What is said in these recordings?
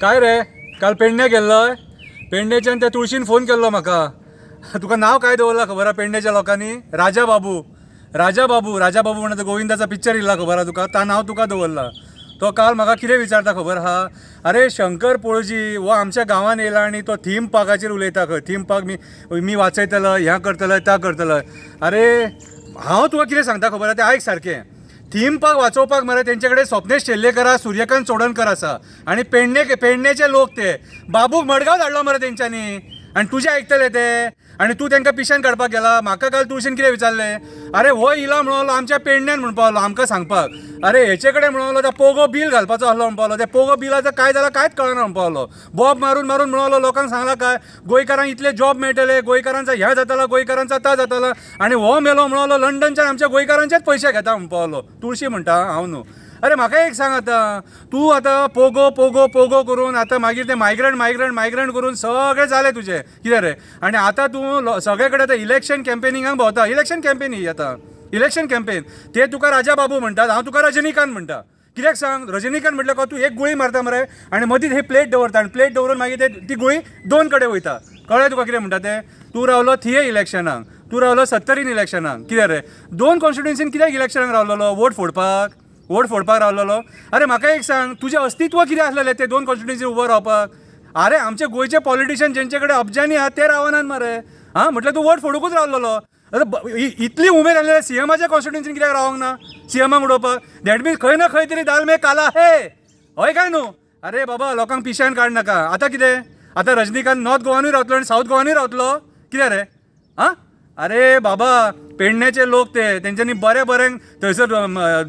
काय रे काल पेडण्या गेल्लो पेडणेच्यान त्या तुळशीन फोन केल्लो म्हाका तुका नाव काय दवरलां खबर आहा पेडणेच्या लोकांनी राजा बाबू राजा बाबू राजा बाबू म्हणतो गोविंदाचा पिक्चर येयला खबर आहा तुका ता नाव तुका दवरलां तो काल म्हाका कितें विचारता खबर आहा अरे शंकर पोळजी वो आमच्या गांवांत येला आनी तो थीम पार्काचेर उलयता खंय थीम पार्क मी मी वाचयतलो हें करतलो त्या करतलो अरे हांव तुका कितें सांगता खबर आहा तें आयक सारकें पार्क वाचोवपाक मरे तेंचे स्वप्नेश शेल्लेकरा सूर्यकांत चोडणकर आसा आनी पेडणे पेडणेचे लोक ते बाबूक मडगांव धाडलो मरे त्यांच्यानी आनी तुझे आयकतले ते आणि तू त्यांना पिशन काडपाक गेला माका काल तुळशीन किती विचारले अरे हो इला म्हणून आमच्या पेडण्यान म्हणून पावलो आमकां सांगपाक अरे हेचे कडेन म्हणून त्या पोगो बील घालपाचो आसलो म्हणून पावलो त्या पोगो बिलाचं काय झाला कांयच कळना म्हणून पावलो बॉब मारून मारून म्हणून लोकांक सांगला काय गोंयकारांक इतले जॉब मेळटले गोयकारांचा ह्या जाताला गोयकारांचा ता जाताला आणि हो मेलो म्हणून लंडनच्या आमच्या गोयकारांचेच पैसे घेता म्हणून पावलो तुळशी म्हणटा हांव न्हू अरे म्हाका एक सांग आता तू आता पोगो पोगो पोगो करून आता मागीर ते मायग्रंट मायग्रंट मायग्रंट करून सगळे झाले तुझे कितें रे आणि आता तू सगळेकडे सगळे कडेन इलेक्शन कॅम्पेनिंग भोंवता इलेक्शन कॅम्पेन ही आता इलेक्शन कॅम्पेन ते तुका राजा बाबू म्हणतात हांव तुका रजनीकांत म्हणटा कित्याक सांग रजनीकांत म्हटलं का तूं एक गुळी मारता मरे आनी मदींच ही प्लेट दवरता आनी प्लेट दवरून मागीर ते ती गुळी दोन कडेन वयता कळ्ळें तुका कितें म्हणटा तें तूं रावलो थिये इलेक्शनाक तूं रावलो सत्तरीन इलेक्शनाक कितें रे दोन कॉन्स्टिट्युएन्सीन कित्याक इलेक्शनाक रावलेलो वोट फोडपाक वोट फोडपाक रावलेलो अरे म्हाका एक सांग तुजें अस्तित्व कितें आसलेलें ते दोन कॉन्स्टिट्युएन्सी उबो रावपाक अरे आमचे गोंयचे पॉलिटिशियन जेंचे कडेन अब्जांनी आहात ते रावनात मरे हां म्हटल्यार तूं वोट फोडूकूच रावलेलो आतां इतली उमेद आसलेल्या सीएमाच्या कॉन्स्टिट्युएन्सीन कित्याक रावंक ना सीएमाक उडोवपाक दॅट मीन्स खंय ना खंय तरी दाल मे काला हे हय काय न्हू अरे बाबा लोकांक पिशान काड नाका आता कितें आतां रजनीकांत नॉर्थ गोवानूय रावतलो आनी सावथ गोवानूय रावतलो कित्याक रे हां अरे बाबा पेडण्याचे लोक ते त्यांच्यानी बरे बरे थंयसर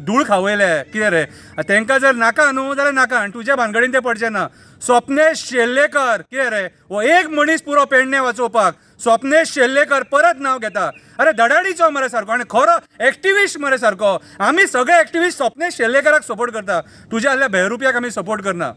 धूळ खावयले कितें रे तांकां जर नाका न्हू जाल्यार नाका आनी तुज्या भानगडीन ते पडचे ना स्वप्नेश शेल्लेकर कितें रे हो एक मनीस पुरो पेडणे वाचोवपाक स्वप्नेश शेल्लेकर परत नांव घेता अरे धडाडीचो मरे सारको आनी खरो एक्टिविस्ट मरे सारको आमी सगळे एक्टिविस्ट स्वप्नेश शेल्लेकराक सपोर्ट करता तुज्या असल्या भेरुप्याक आमी सपोर्ट करना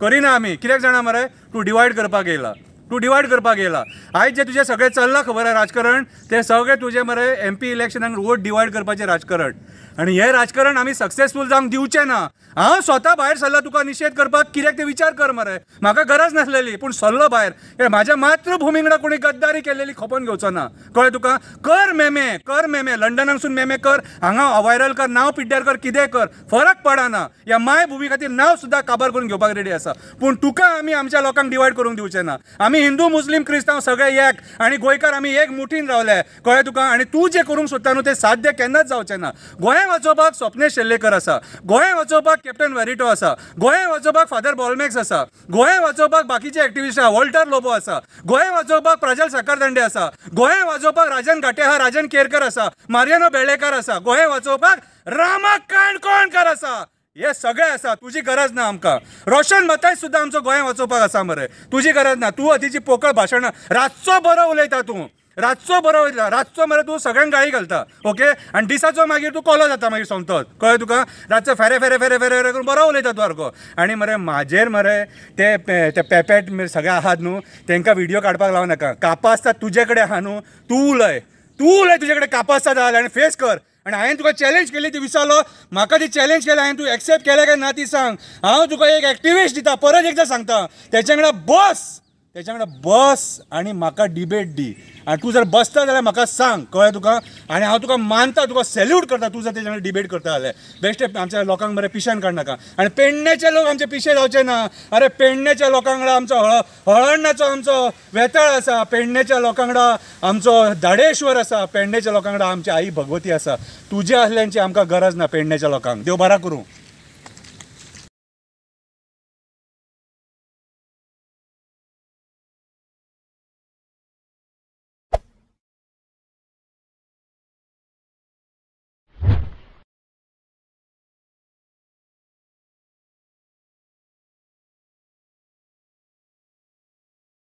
करिना आमी कित्याक जाणा मरे तूं डिवायड करपाक येयला तू डिवाइड करपाक येला आयज जे तुजें सगळे चल्लां खबर आहे राजकारण ते सगळे तुझे मरे एम पी इलेक्शनांक वोट डिवाइड करपाचे राजकारण आणि हे राजकारण आम्ही सक्सेसफूल जाऊन दिवचे ना हांव स्वतः भायर सरला तुका निशेध करपाक कित्याक ते विचार कर मरे म्हाका गरज नसलेली पूण सरलो भायर हे माझ्या मातृभुमी वांगडा कोणी गद्दारी केलेली खपोवन घेवचो ना कळ्ळें तुका कर मेमे कर मेमे लंडनांसून मेमे कर हांगा अवायरल कर नाव पिड्ड्यार कर कितें कर फरक पडना ह्या मायभुमी खातीर नाव सुद्धा काबार करून घेवपाक रेडी आसा पूण तुका आमी आमच्या लोकांक डिवायड करून दिवचें ना आम्ही हिंदू मुस्लिम क्रिस्तांव सगळे एक आणि गोयकार आम्ही एक मुठीन रावले कळ्ळें तुका आणि तू जे करूंक सोदता न्हू ते साध्य केन्नाच जावचें ना गोंयां वचोवपाक स्वप्ने शेल्लेकर आसा गोंयां वचोवपाक कॅप्टन वेरिटो आसा गोंयां वचोवपाक फादर बॉलमेक्स आसा गोंयां वचोवपाक बाकीचे एक्टिविस्ट आसा वॉल्टर लोबो आसा गोंयां वाचोवपाक प्राजल साकारदंडे आसा गोंयां वाचोवपाक राजन घाटे हा राजन केरकर आसा मारियानो बेळेकार आसा गोंयां वाचोवपाक रामा काणकोणकार आसा हे सगळे असा तुझी गरज ना आमका रोशन मताय सुद्धा आमचो गोंय वचोवपाक आसा मरे तुजी गरज ना तू अतिची पोकळ भाषण रातचो बरो उलयता तू रातचो बरो वयता रातचो मरे तूं सगळ्यांक गाळी घालता ओके आणि दिसाचो मागीर तू कॉलो जाता मागीर सोमतो कळ्ळें तुका रातचो फेरे फेरे फेरे फेरे फेरे करून बरो उलयता तूं सारको आणि मरे म्हाजेर मरे ते ते पेपेट सगळे आहात न्हू तांकां व्हिडियो काडपाक नाका कापां आसता तुजे कडेन आहा न्हू तूं उलय तूं उलय तुजे कडेन कापां आसता आनी फेस कर आणि हांवें तुका चॅलेंज केली ती विसरलो म्हाका ती चॅलेंज केली हांवें तूं एक्सेप्ट केलें काय ना ती सांग हांव तुका एक एक्टिविस्ट दिता परत एकदां सांगता तेच्या वांगडा बस त्याच्या वांगडा बस आणि म्हाका डिबेट दी आणि तू जर बसता जाल्यार म्हाका सांग कळ्ळें तुका आणि हांव तुका मानता तुका सॅल्यूट करता तूं जर तेच्या डिबेट करता जाल्यार बेश्टे आमच्या लोकांक मरे पिशान काडनाका आनी पेडण्याचे लोक आमचे पिशे जावचे ना अरे पेडण्याच्या लोकां वांगडा आमचो हळ हळण्णाचो आमचो वेताळ आसा पेडणेच्या लोकां वांगडा आमचो धाडेश्वर आसा पेडण्याच्या लोकां वांगडा आमची आई भगवती आसा तुजे असल्यांची आमकां गरज ना पेडण्याच्या लोकांक देव बरा करूं